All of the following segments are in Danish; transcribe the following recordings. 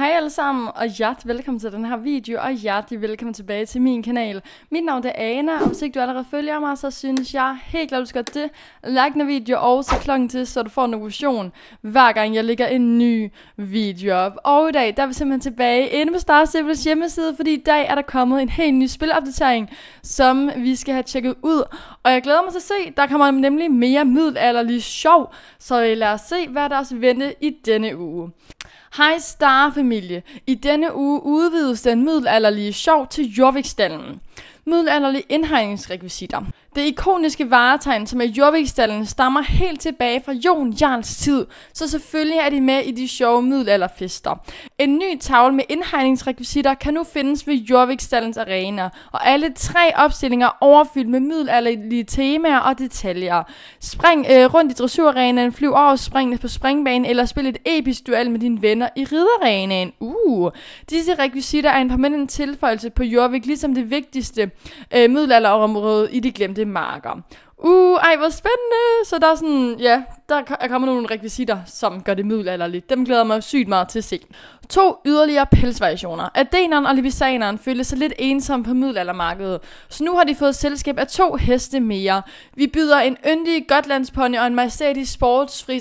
Hej alle sammen, og hjertelig velkommen til den her video, og hjertelig velkommen tilbage til min kanal. Mit navn er Ana, og hvis ikke du allerede følger mig, så synes jeg helt klart, du skal det. Like den video, og så klokken til, så du får en notifikation, hver gang jeg lægger en ny video op. Og i dag, der er vi simpelthen tilbage inde på Star Stables hjemmeside, fordi i dag er der kommet en helt ny spilopdatering, som vi skal have tjekket ud. Og jeg glæder mig til at se, der kommer nemlig mere middelalderlig sjov, så lad os se, hvad der også vente i denne uge. Hej Star familie. I denne uge udvides den middelalderlige sjov til Jorviksdalen. Middelalderlige indhegningsrekvisitter. Det ikoniske varetegn, som er jordvægstallen, stammer helt tilbage fra Jon Jarls tid, så selvfølgelig er de med i de sjove middelalderfester. En ny tavle med indhegningsrekvisitter kan nu findes ved jordvægstallens arena, og alle tre opstillinger er overfyldt med middelalderlige temaer og detaljer. Spring øh, rundt i dressurarenaen, flyv over springene på springbanen, eller spil et episk duel med dine venner i ridderarenaen. Uh! Disse rekvisitter er en permanent tilføjelse på Jorvik, ligesom det vigtigste øh, middelalderområde i de glemte plantemarker uh, ej, hvor spændende. Så der er sådan, ja, der er kommet nogle rekvisitter, som gør det middelalderligt. Dem glæder mig sygt meget til at se. To yderligere pelsvariationer. Adeneren og Libisaneren følte sig lidt ensomme på middelaldermarkedet, så nu har de fået selskab af to heste mere. Vi byder en yndig gotlandspony og en majestætisk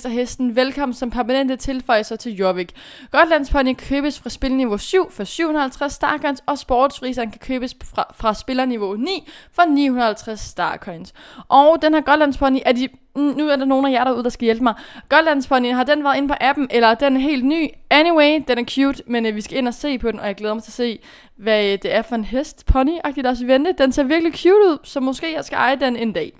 hesten velkommen som permanente tilføjelser til Jorvik. Gotlandspony købes fra spilniveau 7 for 750 starcoins, og sportsfriseren kan købes fra, fra spillerniveau 9 for 950 starcoins. Og og den her Gollandspony, er de, mm, nu er der nogen af jer derude, der skal hjælpe mig. Gollandspony, har den været inde på appen, eller den er helt ny? Anyway, den er cute, men øh, vi skal ind og se på den, og jeg glæder mig til at se, hvad øh, det er for en hest, pony-agtigt også i vente. Den ser virkelig cute ud, så måske jeg skal eje den en dag.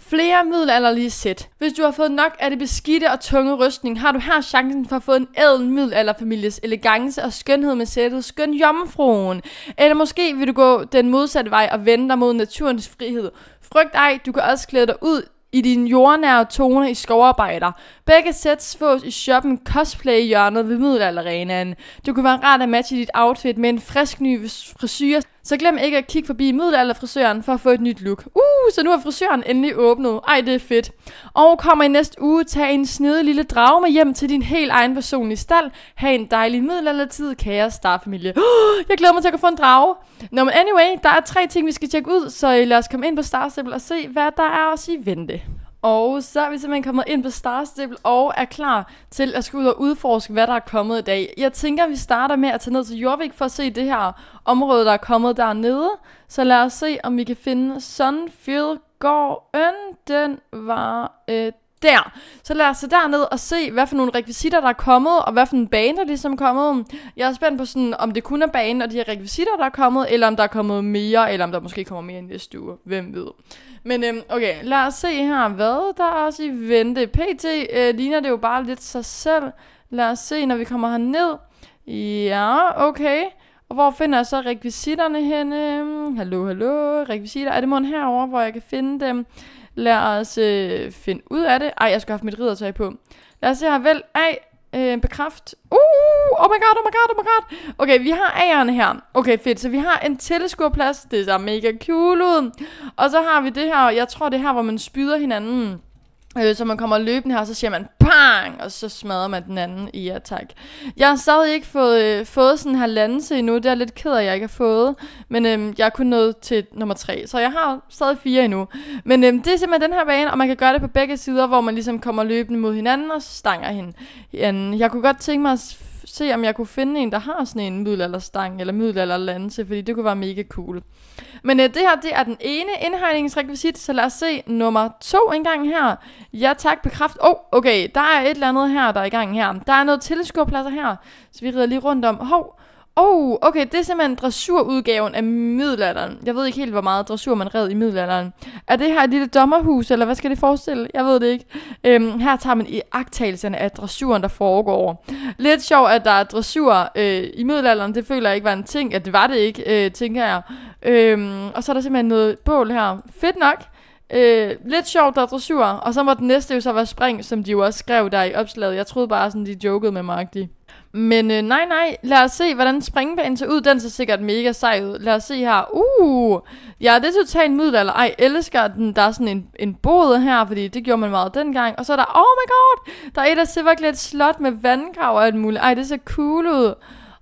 Flere middelalderlige sæt. Hvis du har fået nok af det beskidte og tunge rustning, har du her chancen for at få en ædel middelalderfamilies elegance og skønhed med sættet Skøn Jomfruen. Eller måske vil du gå den modsatte vej og vende dig mod naturens frihed. Frygt ej, du kan også klæde dig ud i dine jordnære toner i skovarbejder. Begge sæt fås i shoppen Cosplay-hjørnet ved middelalderenaen. Du kunne være rart at matche dit outfit med en frisk ny frisyr så glem ikke at kigge forbi middelalderfrisøren for at få et nyt look. Uh, så nu er frisøren endelig åbnet. Ej, det er fedt. Og kommer i næste uge, tag en snedig lille drage med hjem til din helt egen personlige stald. Ha' en dejlig middelaldertid, kære starfamilie. Uh, jeg glæder mig til at få en drage. Nå, men anyway, der er tre ting, vi skal tjekke ud, så øh, lad os komme ind på Starstable og se, hvad der er at sige vente. Og så er vi simpelthen kommet ind på Starstable og er klar til at skulle ud og udforske, hvad der er kommet i dag. Jeg tænker, at vi starter med at tage ned til Jorvik for at se det her område, der er kommet dernede. Så lad os se, om vi kan finde Sunfield Gården. Den var øh, der. Så lad os se derned og se, hvad for nogle rekvisitter, der er kommet, og hvad for en bane, der ligesom er kommet. Jeg er spændt på, sådan, om det kun er banen og de her rekvisitter, der er kommet, eller om der er kommet mere, eller om der måske kommer mere i næste uge. Hvem ved. Men øhm, okay, lad os se her, hvad der er også i vente. PT øh, ligner det jo bare lidt sig selv. Lad os se, når vi kommer herned. Ja, okay. Og hvor finder jeg så rekvisitterne henne? Hallo, hallo, rekvisitter. Er det måden herover, hvor jeg kan finde dem? Lad os øh, finde ud af det. Ej, jeg skal have haft mit riddertøj på. Lad os se her. vel. Ej, Øh, bekræft. Uh, oh my god, oh my god, oh my god. Okay, vi har A'erne her. Okay, fedt. Så vi har en teleskopplads. Det er så mega cool ud. Og så har vi det her, jeg tror det er her, hvor man spyder hinanden. Øh, så man kommer løbende her, og så siger man pang, og så smadrer man den anden i ja, tak. Jeg har stadig ikke fået, øh, fået sådan en halvanden endnu. Det er lidt ked at jeg ikke har fået. Men øh, jeg er kun nået til nummer tre, så jeg har stadig fire endnu. Men øh, det er simpelthen den her bane, og man kan gøre det på begge sider, hvor man ligesom kommer løbende mod hinanden og stanger hende. Øhm, jeg kunne godt tænke mig at se, om jeg kunne finde en, der har sådan en middelalderstang eller middelalderlanse, fordi det kunne være mega cool. Men øh, det her, det er den ene indhegningsrekvisit, så lad os se nummer to engang her. Ja tak, bekræft. Åh, oh, okay, der er et eller andet her, der er i gang her. Der er noget tilskuerpladser her, så vi rider lige rundt om. Hov, Oh, okay, det er simpelthen dressurudgaven af middelalderen. Jeg ved ikke helt, hvor meget dressur man red i middelalderen. Er det her et lille dommerhus, eller hvad skal det forestille? Jeg ved det ikke. Øhm, her tager man i agtagelserne af dressuren, der foregår. Lidt sjovt, at der er dressur øh, i middelalderen. Det føler jeg ikke var en ting, at det var det ikke, øh, tænker jeg. Øhm, og så er der simpelthen noget bål her. Fedt nok. Øh, lidt sjovt, der er dressur. Og så må den næste jo så være spring, som de jo også skrev der i opslaget. Jeg troede bare, sådan, de jokede med mig. Men øh, nej, nej, lad os se, hvordan springbanen ser ud. Den ser sikkert mega sej ud. Lad os se her. Uh, ja, det er totalt middelalder. Ej, elsker den. Der er sådan en, en båd her, fordi det gjorde man meget dengang. Og så er der, oh my god, der er et af Silverglade slot med vandgrav og alt muligt. Ej, det ser cool ud.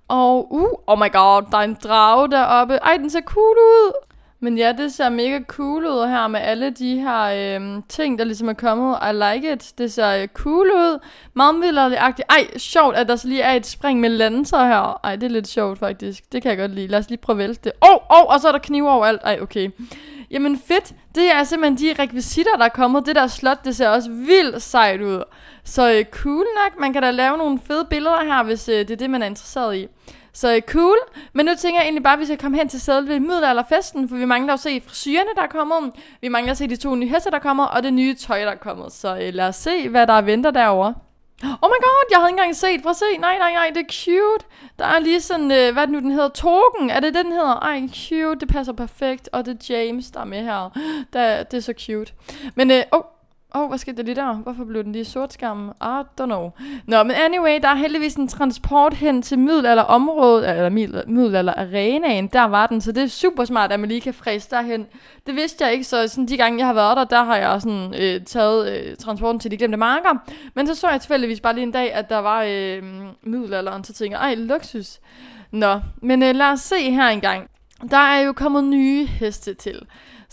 Og uh, oh my god, der er en drage deroppe. Ej, den ser cool ud. Men ja, det ser mega cool ud her med alle de her øhm, ting, der ligesom er kommet. I like it. Det ser øh, cool ud. Meget Ej, sjovt, at der så lige er et spring med lanser her. Ej, det er lidt sjovt faktisk. Det kan jeg godt lide. Lad os lige prøve at vælge det. Åh, oh, oh, og så er der knive overalt. Ej, okay. Jamen fedt. Det er simpelthen de rekvisitter, der er kommet. Det der slot, det ser også vildt sejt ud. Så øh, cool nok. Man kan da lave nogle fede billeder her, hvis øh, det er det, man er interesseret i. Så øh, cool. Men nu tænker jeg egentlig bare, at vi skal komme hen til selve middelalderfesten, for vi mangler at se frisyrerne, der kommer. Vi mangler at se de to nye heste, der kommer, og det nye tøj, der kommer. Så øh, lad os se, hvad der venter derovre. Oh my god, jeg havde ikke engang set. Prøv at se. Nej, nej, nej, det er cute. Der er lige sådan, øh, hvad er det nu, den hedder? Token. Er det den, hedder? Ej, cute. Det passer perfekt. Og det er James, der er med her. Der, det er så cute. Men, øh, oh, Åh, oh, hvad skete der lige der? Hvorfor blev den lige sort skærm? I don't know. Nå, men anyway, der er heldigvis en transport hen til middelalderområdet, eller middelalder arenaen. Der var den, så det er super smart, at man lige kan fræse derhen. Det vidste jeg ikke, så sådan de gange, jeg har været der, der har jeg sådan øh, taget øh, transporten til de glemte marker. Men så så jeg tilfældigvis bare lige en dag, at der var øh, middelalderen, så tænker jeg, ej, luksus. Nå, men øh, lad os se her engang. Der er jo kommet nye heste til.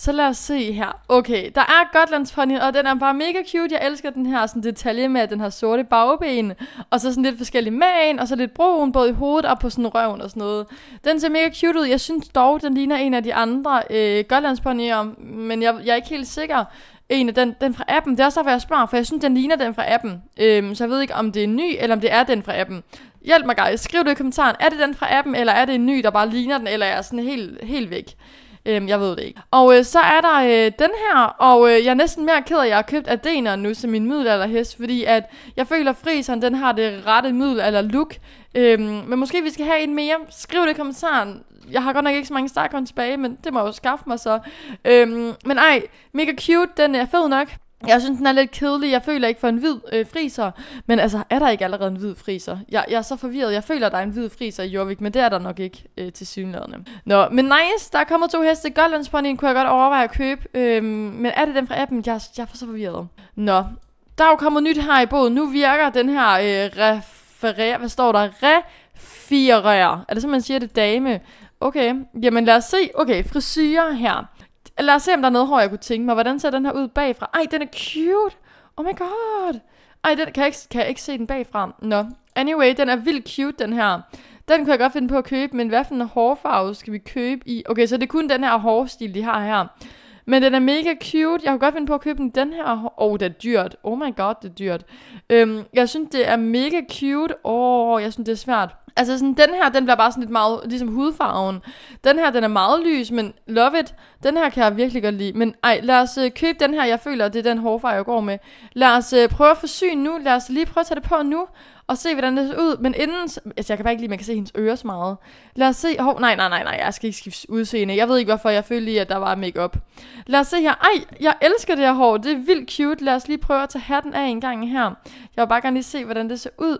Så lad os se her. Okay, der er Gotlands pony, og den er bare mega cute. Jeg elsker den her sådan detalje med, at den har sorte bagben, og så sådan lidt forskellige magen, og så lidt brun, både i hovedet og på sådan røven og sådan noget. Den ser mega cute ud. Jeg synes dog, den ligner en af de andre øh, Gotlands ponyer, men jeg, jeg er ikke helt sikker en af den, den fra appen. Det er også derfor, jeg spørger, for jeg synes, den ligner den fra appen. Øhm, så jeg ved ikke, om det er ny, eller om det er den fra appen. Hjælp mig, guys. Skriv det i kommentaren. Er det den fra appen, eller er det en ny, der bare ligner den, eller er sådan helt, helt væk? Øhm, jeg ved det ikke. Og øh, så er der øh, den her, og øh, jeg er næsten mere ked af, at jeg har købt Adener nu som min middelalderhest, fordi at jeg føler, at friseren den har det rette middelalder-look. Øhm, men måske vi skal have en mere. Skriv det i kommentaren. Jeg har godt nok ikke så mange startkon tilbage, men det må jeg jo skaffe mig så. Øhm, men ej, mega cute, den er fed nok. Jeg synes, den er lidt kedelig. Jeg føler ikke for en hvid øh, friser. Men altså, er der ikke allerede en hvid friser? Jeg, jeg er så forvirret. Jeg føler, der er en hvid friser i Jorvik, men det er der nok ikke øh, til synlædende. Nå, men nice. Der er kommet to heste. Gotlandsponyen kunne jeg godt overveje at købe. Øh, men er det den fra appen? Jeg, jeg er så forvirret. Nå, der er jo kommet nyt her i båden. Nu virker den her øh, referer... Hvad står der? Referer. Er det så, man siger det? Dame. Okay, jamen lad os se. Okay, frisyrer her. Lad os se, om der er noget hår, jeg kunne tænke mig. Hvordan ser den her ud bagfra? Ej, den er cute. Oh my god. Ej, den kan jeg ikke, kan jeg ikke se den bagfra. Nå. No. Anyway, den er vildt cute, den her. Den kunne jeg godt finde på at købe, men hvad for en hårfarve skal vi købe i? Okay, så det er kun den her hårstil, de har her. Men den er mega cute. Jeg kunne godt finde på at købe den, den her. Åh, oh, det er dyrt. Oh my god, det er dyrt. Øhm, jeg synes, det er mega cute. Åh, oh, jeg synes, det er svært. Altså sådan, den her, den bliver bare sådan lidt meget, ligesom hudfarven. Den her, den er meget lys, men love it. Den her kan jeg virkelig godt lide. Men ej, lad os øh, købe den her, jeg føler, det er den hårfarve, jeg går med. Lad os øh, prøve at forsyne nu. Lad os lige prøve at tage det på nu, og se, hvordan det ser ud. Men inden, altså jeg kan bare ikke lide, man kan se hendes ører så meget. Lad os se, hov, nej, nej, nej, nej, jeg skal ikke skifte udseende. Jeg ved ikke, hvorfor jeg følte lige, at der var makeup. Lad os se her. Ej, jeg elsker det her hår. Det er vildt cute. Lad os lige prøve at tage hatten af en gang her. Jeg vil bare gerne lige se, hvordan det ser ud.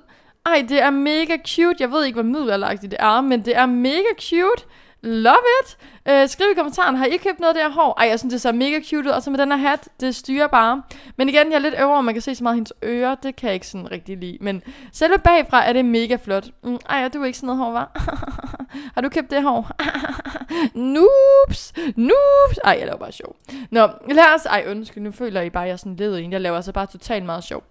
Ej, det er mega cute. Jeg ved ikke, hvor middelalderagtigt det er, men det er mega cute. Love it! Øh, skriv i kommentaren, har I købt noget af det her hår? Ej, jeg synes, det ser mega cute ud. Og så med den her hat, det styrer bare. Men igen, jeg er lidt over, om man kan se så meget af hendes ører. Det kan jeg ikke sådan rigtig lide. Men selve bagfra er det mega flot. Mm, ej, du er ikke sådan noget hår, var? har du købt det hår? noobs! Noobs! Ej, jeg laver bare sjov. Nå, lad os... Ej, undskyld, nu føler I bare, at jeg er sådan led en. Jeg laver altså bare totalt meget sjov.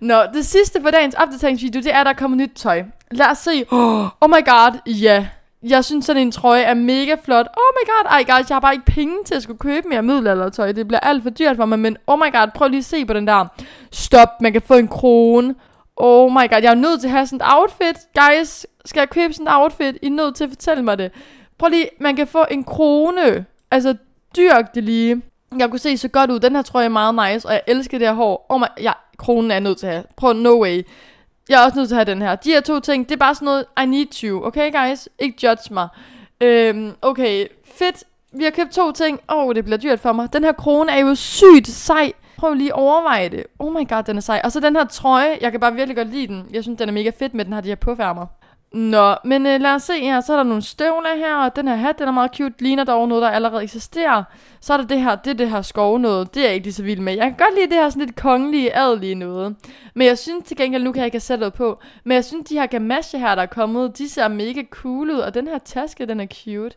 Nå, det sidste for dagens opdateringsvideo, det er, at der kommer nyt tøj. Lad os se. Oh my god, ja. Yeah jeg synes sådan en trøje er mega flot. Oh my god, ej guys, jeg har bare ikke penge til at skulle købe mere middelaldertøj. Det bliver alt for dyrt for mig, men oh my god, prøv lige at se på den der. Stop, man kan få en krone. Oh my god, jeg er nødt til at have sådan et outfit. Guys, skal jeg købe sådan et outfit? I er nødt til at fortælle mig det. Prøv lige, man kan få en krone. Altså, dyrk det lige. Jeg kunne se så godt ud. Den her trøje er meget nice, og jeg elsker det her hår. Oh my, ja, kronen er jeg nødt til at have. Prøv, no way. Jeg er også nødt til at have den her. De her to ting, det er bare sådan noget, I need to. Okay, guys? Ikke judge mig. Øhm, okay, fedt. Vi har købt to ting. Åh, oh, det bliver dyrt for mig. Den her krone er jo sygt sej. Prøv lige at overveje det. Oh my god, den er sej. Og så den her trøje. Jeg kan bare virkelig godt lide den. Jeg synes, den er mega fedt med, den har de her påfærmer. Nå, men øh, lad os se her. Så er der nogle støvler her, og den her hat, den er meget cute. Ligner dog noget, der allerede eksisterer. Så er der det her, det er det her skove noget. Det er jeg ikke lige så vild med. Jeg kan godt lide det her sådan lidt kongelige, adelige noget. Men jeg synes til gengæld, nu kan jeg ikke have sættet på. Men jeg synes, de her gamasje her, der er kommet, de ser mega cool ud. Og den her taske, den er cute.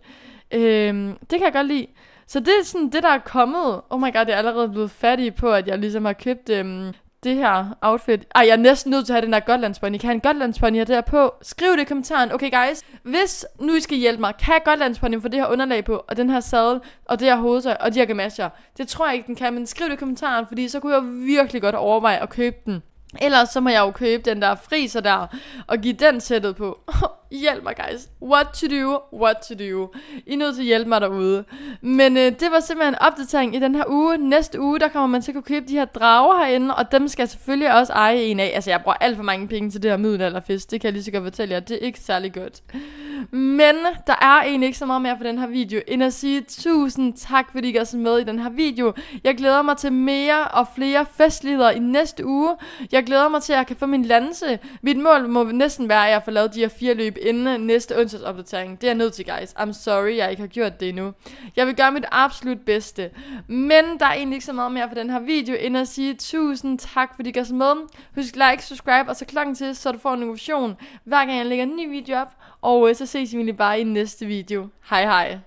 Øhm, det kan jeg godt lide. Så det er sådan det, der er kommet. Oh my god, jeg er allerede blevet fattig på, at jeg ligesom har købt øhm, det her outfit. Ej, jeg er næsten nødt til at have den der Gotlandsbunny. Kan jeg have en her der på? Skriv det i kommentaren. Okay, guys. Hvis nu I skal hjælpe mig, kan jeg Gotlandsbunny få det her underlag på, og den her sadel, og det her hovedtøj, og de her gamasher? Det tror jeg ikke, den kan, men skriv det i kommentaren, fordi så kunne jeg virkelig godt overveje at købe den. Ellers så må jeg jo købe den der friser der, og give den sættet på. hjælp mig guys, what to do, what to do. I er nødt til at hjælpe mig derude. Men øh, det var simpelthen en opdatering i den her uge. Næste uge, der kommer man til at kunne købe de her drager herinde, og dem skal jeg selvfølgelig også eje en af. Altså jeg bruger alt for mange penge til det her middelalderfest. det kan jeg lige så godt fortælle jer, det er ikke særlig godt. Men der er egentlig ikke så meget mere for den her video, end at sige tusind tak, fordi I gør så med i den her video. Jeg glæder mig til mere og flere festligheder i næste uge. Jeg glæder mig til, at jeg kan få min lance. Mit mål må næsten være, at jeg får lavet de her fire løb inden næste onsdagsopdatering. Det er jeg nødt til, guys. I'm sorry, jeg ikke har gjort det endnu. Jeg vil gøre mit absolut bedste. Men der er egentlig ikke så meget mere for den her video, end at sige tusind tak, fordi I gør så med. Husk like, subscribe og så klokken til, så du får en notifikation, hver gang jeg lægger en ny video op. Og øh, så ses vi egentlig bare i næste video. Hej hej.